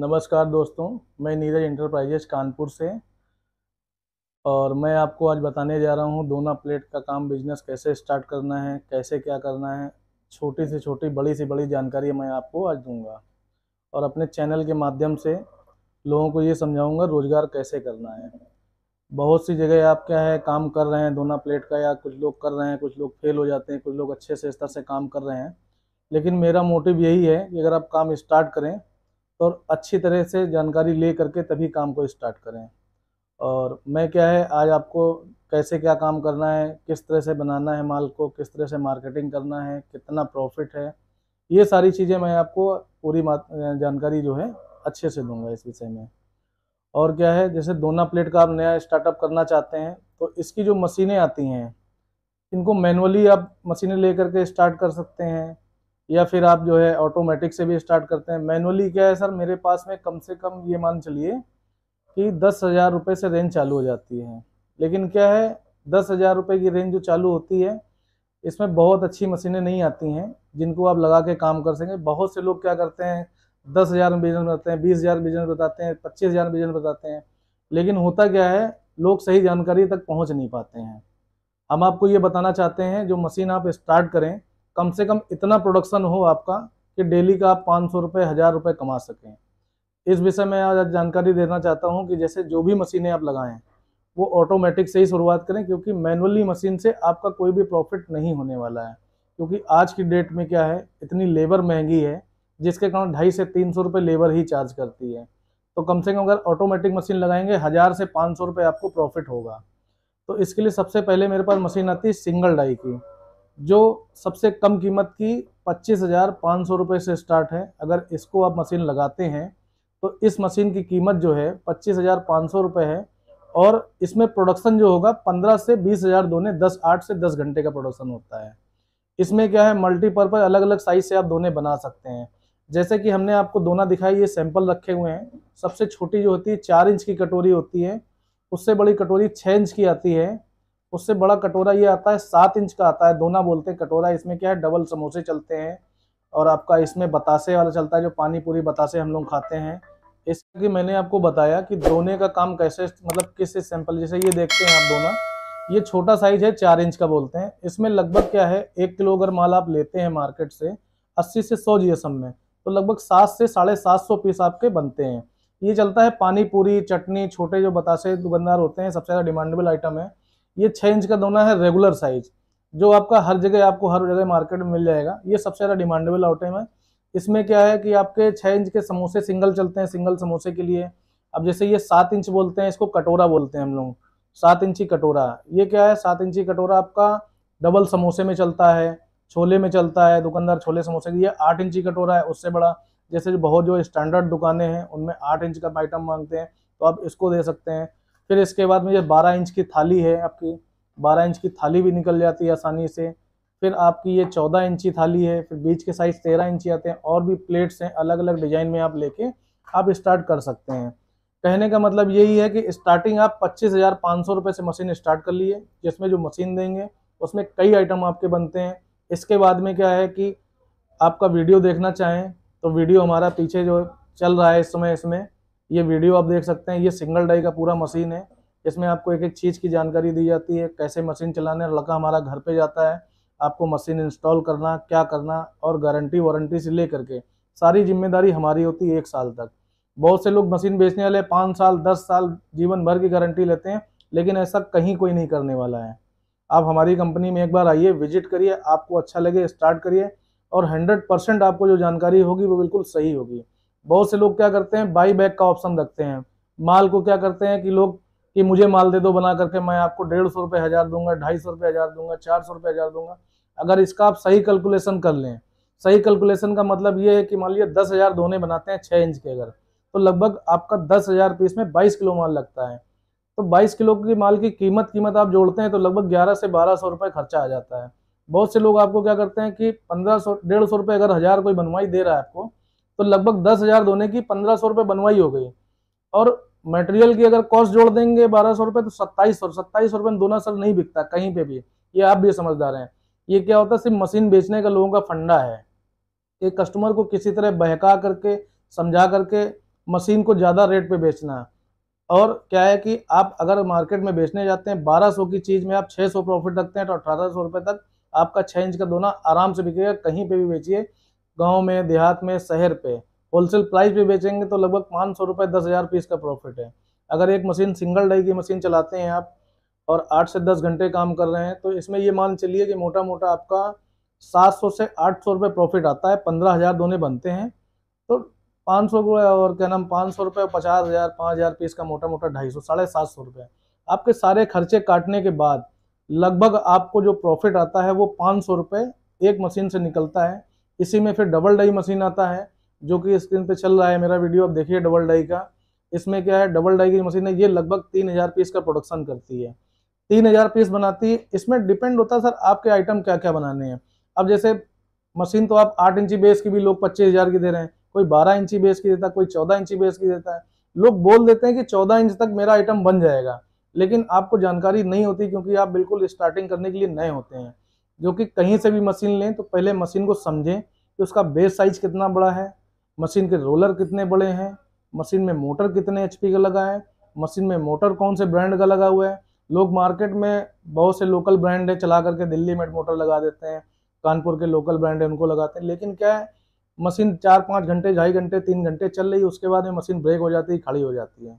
नमस्कार दोस्तों मैं नीरज इंटरप्राइजेस कानपुर से और मैं आपको आज बताने जा रहा हूँ दोना प्लेट का काम बिजनेस कैसे स्टार्ट करना है कैसे क्या करना है छोटी से छोटी बड़ी से बड़ी जानकारी मैं आपको आज दूंगा और अपने चैनल के माध्यम से लोगों को ये समझाऊंगा रोज़गार कैसे करना है बहुत सी जगह आप क्या है काम कर रहे हैं दोना प्लेट का या कुछ लोग कर रहे हैं कुछ लोग फेल हो जाते हैं कुछ लोग अच्छे से स्तर से काम कर रहे हैं लेकिन मेरा मोटिव यही है कि अगर आप काम स्टार्ट करें तो और अच्छी तरह से जानकारी ले करके तभी काम को स्टार्ट करें और मैं क्या है आज आपको कैसे क्या काम करना है किस तरह से बनाना है माल को किस तरह से मार्केटिंग करना है कितना प्रॉफिट है ये सारी चीज़ें मैं आपको पूरी जानकारी जो है अच्छे से दूंगा इस विषय में और क्या है जैसे दोना प्लेट का आप नया स्टार्टअप करना चाहते हैं तो इसकी जो मशीनें आती हैं इनको मैनुअली आप मशीनें लेकर के स्टार्ट कर सकते हैं या फिर आप जो है ऑटोमेटिक से भी स्टार्ट करते हैं मैनुअली क्या है सर मेरे पास में कम से कम ये मान चलिए कि दस हज़ार रुपये से रेंज चालू हो जाती है लेकिन क्या है दस हज़ार रुपये की रेंज जो चालू होती है इसमें बहुत अच्छी मशीनें नहीं आती हैं जिनको आप लगा के काम कर सकें बहुत से लोग क्या करते हैं दस हज़ार में बिजनेस बताते हैं बीस हज़ार बिजनेस बताते हैं पच्चीस हज़ार बिजनेस बताते हैं लेकिन होता क्या है लोग सही जानकारी तक पहुँच नहीं पाते हैं हम आपको ये बताना चाहते हैं जो मशीन आप स्टार्ट करें कम से कम इतना प्रोडक्शन हो आपका कि डेली का आप पाँच सौ रुपये हज़ार रुपये कमा सकें इस विषय में आज जानकारी देना चाहता हूँ कि जैसे जो भी मशीनें आप लगाएं वो ऑटोमेटिक से ही शुरुआत करें क्योंकि मैनुअली मशीन से आपका कोई भी प्रॉफिट नहीं होने वाला है क्योंकि आज की डेट में क्या है इतनी लेबर महंगी है जिसके कारण ढाई से तीन सौ रुपये लेबर ही चार्ज करती है तो कम से कम अगर ऑटोमेटिक मशीन लगाएंगे हज़ार से पाँच सौ रुपये आपको प्रॉफिट होगा तो इसके लिए सबसे पहले मेरे पास मशीन आती है सिंगल डाई की जो सबसे कम कीमत की पच्चीस हज़ार पाँच सौ रुपये से स्टार्ट है अगर इसको आप मशीन लगाते हैं तो इस मशीन की कीमत जो है पच्चीस हज़ार पाँच सौ रुपये है और इसमें प्रोडक्शन जो होगा पंद्रह से बीस हज़ार दोने दस आठ से दस घंटे का प्रोडक्शन होता है इसमें क्या है मल्टीपर्पज़ अलग अलग साइज से आप दोने बना सकते हैं जैसे कि हमने आपको दोना दिखाई ये सैंपल रखे हुए हैं सबसे छोटी जो होती है चार इंच की कटोरी होती है उससे बड़ी कटोरी छः इंच की आती है उससे बड़ा कटोरा ये आता है सात इंच का आता है दोना बोलते हैं कटोरा इसमें क्या है डबल समोसे चलते हैं और आपका इसमें बतासे वाला चलता है जो पानी पूरी बतासे हम लोग खाते हैं इसकी मैंने आपको बताया कि दोने का काम कैसे मतलब किस सैंपल जैसे ये देखते हैं आप दोना ये छोटा साइज है चार इंच का बोलते हैं इसमें लगभग क्या है एक किलो अगर माल आप लेते हैं मार्केट से अस्सी से सौ जी में तो लगभग सात से साढ़े सात सौ पीस आपके बनते हैं ये चलता है पानी पूरी चटनी छोटे जो बतासे दुकानदार होते हैं सबसे ज़्यादा डिमांडेबल आइटम है ये छः इंच का दोना है रेगुलर साइज जो आपका हर जगह आपको हर जगह मार्केट में मिल जाएगा ये सबसे ज़्यादा डिमांडेबल आउटम है इसमें क्या है कि आपके छः इंच के समोसे सिंगल चलते हैं सिंगल समोसे के लिए अब जैसे ये सात इंच बोलते हैं इसको कटोरा बोलते हैं हम लोग सात इंची कटोरा ये क्या है सात इंची कटोरा आपका डबल समोसे में चलता है छोले में चलता है दुकानदार छोले समोसे ये आठ इंची कटोरा है उससे बड़ा जैसे जो बहुत जो स्टैंडर्ड दुकानें हैं उनमें आठ इंच का आइटम मांगते हैं तो आप इसको दे सकते हैं फिर इसके बाद में ये बारह इंच की थाली है आपकी बारह इंच की थाली भी निकल जाती है आसानी से फिर आपकी ये चौदह इंची थाली है फिर बीच के साइज़ तेरह इंची आते हैं और भी प्लेट्स हैं अलग अलग डिज़ाइन में आप लेके आप स्टार्ट कर सकते हैं कहने का मतलब यही है कि स्टार्टिंग आप पच्चीस हज़ार पाँच सौ रुपये से मशीन स्टार्ट कर लिए जिसमें जो मशीन देंगे उसमें कई आइटम आपके बनते हैं इसके बाद में क्या है कि आपका वीडियो देखना चाहें तो वीडियो हमारा पीछे जो चल रहा है इस समय इसमें ये वीडियो आप देख सकते हैं ये सिंगल डाई का पूरा मशीन है इसमें आपको एक एक चीज़ की जानकारी दी जाती है कैसे मशीन चलाने लड़का हमारा घर पे जाता है आपको मशीन इंस्टॉल करना क्या करना और गारंटी वारंटी से ले करके सारी जिम्मेदारी हमारी होती है एक साल तक बहुत से लोग मशीन बेचने वाले पाँच साल दस साल जीवन भर की गारंटी लेते हैं लेकिन ऐसा कहीं कोई नहीं करने वाला है आप हमारी कंपनी में एक बार आइए विजिट करिए आपको अच्छा लगे स्टार्ट करिए और हंड्रेड परसेंट आपको जो जानकारी होगी वो बिल्कुल सही होगी बहुत से लोग क्या करते हैं बाई बैक का ऑप्शन रखते हैं माल को क्या करते हैं कि लोग कि मुझे माल दे दो बना करके मैं आपको डेढ़ सौ रुपये हज़ार दूंगा ढाई सौ रुपये हज़ार दूंगा चार सौ रुपये हज़ार दूंगा अगर इसका आप सही कैलकुलेशन कर लें सही कैलकुलेशन का मतलब ये है कि मान लीजिए दस हज़ार धोने बनाते हैं छः इंच के अगर तो लगभग आपका दस हज़ार पीस में बाईस किलो माल लगता है तो बाईस किलो की माल की कीमत कीमत आप जोड़ते हैं तो लगभग ग्यारह से बारह सौ रुपये खर्चा आ जाता है बहुत से लोग आपको क्या करते हैं कि पंद्रह सौ डेढ़ सौ रुपये अगर हज़ार कोई बनवाई दे रहा है आपको तो लगभग दस हज़ार धोने की पंद्रह सौ रुपये बनवाई हो गई और मटेरियल की अगर कॉस्ट जोड़ देंगे बारह सौ रुपये तो सत्ताईस सौ सत्ताईस सौ रुपये में दोना सर नहीं बिकता कहीं पे भी ये आप भी समझदार हैं ये क्या होता है सिर्फ मशीन बेचने का लोगों का फंडा है ये कस्टमर को किसी तरह बहका करके समझा करके मशीन को ज़्यादा रेट पे बेचना और क्या है कि आप अगर मार्केट में बेचने जाते हैं 1200 की चीज़ में आप 600 प्रॉफिट रखते हैं तो अठारह सौ तक आपका छः इंच का दोना आराम से बिकेगा कहीं पे भी बेचिए गांव में देहात में शहर पे होलसेल प्राइस पे बेचेंगे तो लगभग पाँच सौ रुपये दस हज़ार पीस का प्रॉफिट है अगर एक मशीन सिंगल डाई की मशीन चलाते हैं आप और आठ से दस घंटे काम कर रहे हैं तो इसमें ये मान चलिए कि मोटा मोटा आपका सात सौ से आठ सौ रुपये प्रॉफिट आता है पंद्रह हज़ार दोने बनते हैं तो पाँच सौ और क्या नाम पाँच सौ रुपये पचास हज़ार पाँच हज़ार पीस का मोटा मोटा ढाई सौ साढ़े सात सौ रुपये आपके सारे खर्चे काटने के बाद लगभग आपको जो प्रॉफिट आता है वो पाँच सौ रुपये एक मशीन से निकलता है इसी में फिर डबल डाई मशीन आता है जो कि स्क्रीन पे चल रहा है मेरा वीडियो आप देखिए डबल डाई का इसमें क्या है डबल डाई की मशीन है ये लगभग तीन हज़ार पीस का प्रोडक्शन करती है तीन हज़ार पीस बनाती है इसमें डिपेंड होता है सर आपके आइटम क्या क्या बनाने हैं अब जैसे मशीन तो आप आठ इंची बेस की भी लोग पच्चीस हज़ार की दे रहे हैं कोई बारह इंची बेस की देता है कोई चौदह इंची बेस की देता है लोग बोल देते हैं कि चौदह इंच तक मेरा आइटम बन जाएगा लेकिन आपको जानकारी नहीं होती क्योंकि आप बिल्कुल स्टार्टिंग करने के लिए नए होते हैं जो कि कहीं से भी मशीन लें तो पहले मशीन को समझें कि उसका बेस साइज कितना बड़ा है मशीन के रोलर कितने बड़े हैं मशीन में मोटर कितने एच का लगा है मशीन में मोटर कौन से ब्रांड का लगा हुआ है लोग मार्केट में बहुत से लोकल ब्रांड है चला करके दिल्ली में मोटर लगा देते हैं कानपुर के लोकल ब्रांड है उनको लगाते हैं लेकिन क्या है मशीन चार पाँच घंटे ढाई घंटे तीन घंटे चल रही है उसके बाद में मशीन ब्रेक हो जाती है खड़ी हो जाती है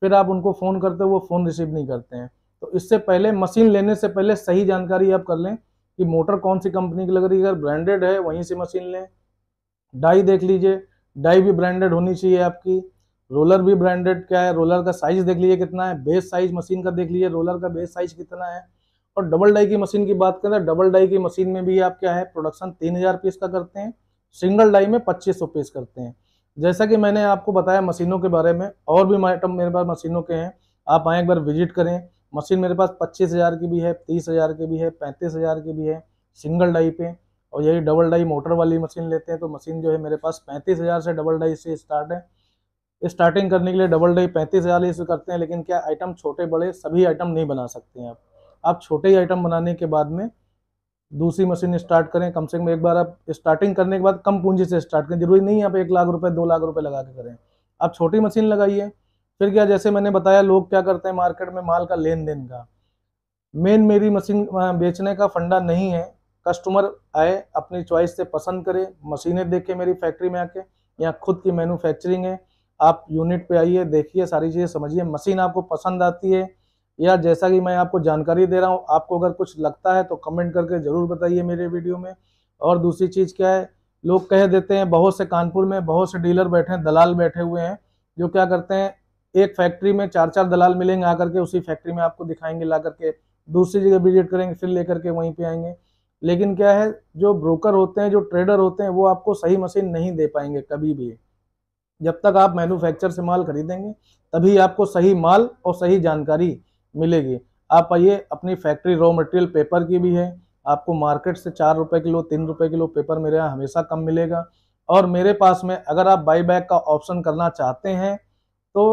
फिर आप उनको फ़ोन करते हो वो फ़ोन रिसीव नहीं करते हैं तो इससे पहले मशीन लेने से पहले सही जानकारी आप कर लें कि मोटर कौन सी कंपनी की लग रही है अगर ब्रांडेड है वहीं से मशीन लें डाई देख लीजिए डाई भी ब्रांडेड होनी चाहिए आपकी रोलर भी ब्रांडेड क्या है रोलर का साइज देख लीजिए कितना है बेस साइज मशीन का देख लीजिए रोलर का बेस साइज कितना है और डबल डाई की मशीन की बात करें डबल डाई की मशीन में भी आप क्या है प्रोडक्शन तीन हज़ार पीस का करते हैं सिंगल डाई में पच्चीस सौ पीस करते हैं जैसा कि मैंने आपको बताया मशीनों के बारे में और भी आइटम मेरे पास मशीनों के हैं आप आए एक बार विजिट करें मशीन मेरे पास पच्चीस हज़ार की भी है तीस हज़ार की भी है पैंतीस हज़ार की भी है सिंगल डाई पे और यही डबल डाई मोटर वाली मशीन लेते हैं तो मशीन जो है मेरे पास पैंतीस हज़ार से डबल डाई से स्टार्ट है स्टार्टिंग करने के लिए डबल डाई पैंतीस हज़ार ही करते हैं लेकिन क्या आइटम छोटे बड़े सभी आइटम नहीं बना सकते हैं आप आप छोटे ही आइटम बनाने के बाद में दूसरी मशीन स्टार्ट करें कम से कम एक बार आप स्टार्टिंग करने के बाद कम पूंजी से स्टार्ट करें जरूरी नहीं आप एक लाख रुपए दो लाख रुपए लगा के करें आप छोटी मशीन लगाइए फिर क्या जैसे मैंने बताया लोग क्या करते हैं मार्केट में माल का लेन देन का मेन मेरी मशीन बेचने का फंडा नहीं है कस्टमर आए अपनी चॉइस से पसंद करे मशीनें देखे मेरी फैक्ट्री में आके यहाँ खुद की मैन्युफैक्चरिंग है आप यूनिट पे आइए देखिए सारी चीज़ें समझिए मशीन आपको पसंद आती है या जैसा कि मैं आपको जानकारी दे रहा हूँ आपको अगर कुछ लगता है तो कमेंट करके ज़रूर बताइए मेरे वीडियो में और दूसरी चीज़ क्या है लोग कह देते हैं बहुत से कानपुर में बहुत से डीलर बैठे हैं दलाल बैठे हुए हैं जो क्या करते हैं एक फैक्ट्री में चार चार दलाल मिलेंगे आकर के उसी फैक्ट्री में आपको दिखाएंगे ला करके दूसरी जगह विजिट करेंगे फिर लेकर के वहीं पे आएंगे लेकिन क्या है जो ब्रोकर होते हैं जो ट्रेडर होते हैं वो आपको सही मशीन नहीं दे पाएंगे कभी भी जब तक आप मैन्युफैक्चर से माल खरीदेंगे तभी आपको सही माल और सही जानकारी मिलेगी आप आइए अपनी फैक्ट्री रॉ मटेरियल पेपर की भी है आपको मार्केट से चार रुपये किलो तीन रुपये किलो पेपर मेरे यहाँ हमेशा कम मिलेगा और मेरे पास में अगर आप बाई बैक का ऑप्शन करना चाहते हैं तो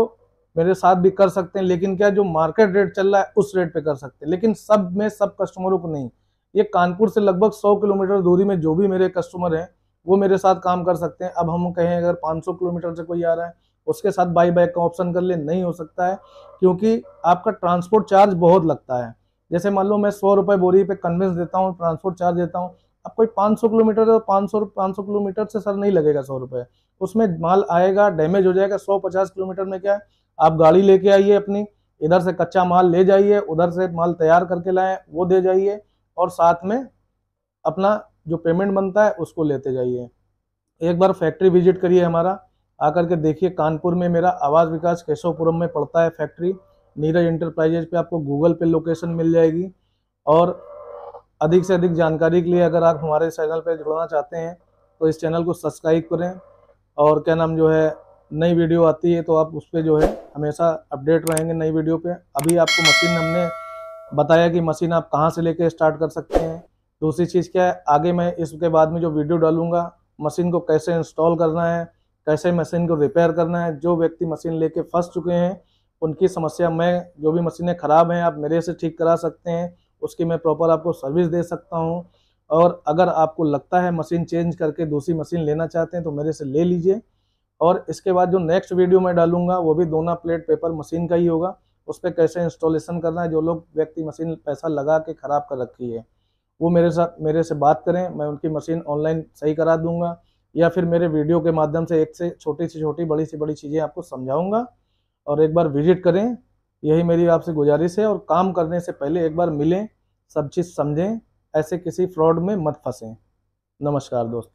मेरे साथ भी कर सकते हैं लेकिन क्या जो मार्केट रेट चल रहा है उस रेट पे कर सकते हैं लेकिन सब में सब कस्टमरों को नहीं ये कानपुर से लगभग 100 किलोमीटर दूरी में जो भी मेरे कस्टमर हैं वो मेरे साथ काम कर सकते हैं अब हम कहें अगर 500 किलोमीटर से कोई आ रहा है उसके साथ बाई बाइक का ऑप्शन कर ले नहीं हो सकता है क्योंकि आपका ट्रांसपोर्ट चार्ज बहुत लगता है जैसे मान लो मैं सौ रुपये बोरी पे कन्वेंस देता हूँ ट्रांसपोर्ट चार्ज देता हूँ अब कोई पाँच किलोमीटर तो पाँच सौ पाँच किलोमीटर से सर नहीं लगेगा सौ रुपये उसमें माल आएगा डैमेज हो जाएगा सौ पचास किलोमीटर में क्या है आप गाड़ी लेके आइए अपनी इधर से कच्चा माल ले जाइए उधर से माल तैयार करके लाए वो दे जाइए और साथ में अपना जो पेमेंट बनता है उसको लेते जाइए एक बार फैक्ट्री विजिट करिए हमारा आकर के देखिए कानपुर में मेरा आवाज़ विकास केशवपुरम में पड़ता है फैक्ट्री नीरज इंटरप्राइजेज पे आपको गूगल पे लोकेशन मिल जाएगी और अधिक से अधिक जानकारी के लिए अगर आप हमारे चैनल पे जुड़ना चाहते हैं तो इस चैनल को सब्सक्राइब करें और क्या नाम जो है नई वीडियो आती है तो आप उस पर जो है हमेशा अपडेट रहेंगे नई वीडियो पे अभी आपको मशीन हमने बताया कि मशीन आप कहाँ से लेके स्टार्ट कर सकते हैं दूसरी चीज़ क्या है आगे मैं इसके बाद में जो वीडियो डालूंगा मशीन को कैसे इंस्टॉल करना है कैसे मशीन को रिपेयर करना है जो व्यक्ति मशीन ले फंस चुके हैं उनकी समस्या मैं जो भी मशीनें ख़राब हैं आप मेरे से ठीक करा सकते हैं उसकी मैं प्रॉपर आपको सर्विस दे सकता हूँ और अगर आपको लगता है मशीन चेंज करके दूसरी मशीन लेना चाहते हैं तो मेरे से ले लीजिए और इसके बाद जो नेक्स्ट वीडियो मैं डालूंगा वो भी दोना प्लेट पेपर मशीन का ही होगा उस पर कैसे इंस्टॉलेशन करना है जो लोग व्यक्ति मशीन पैसा लगा के ख़राब कर रखी है वो मेरे साथ मेरे से बात करें मैं उनकी मशीन ऑनलाइन सही करा दूंगा या फिर मेरे वीडियो के माध्यम से एक से छोटी सी छोटी बड़ी सी बड़ी चीज़ें आपको समझाऊंगा और एक बार विजिट करें यही मेरी आपसे गुजारिश है और काम करने से पहले एक बार मिलें सब चीज़ समझें ऐसे किसी फ्रॉड में मत फंसें नमस्कार दोस्तों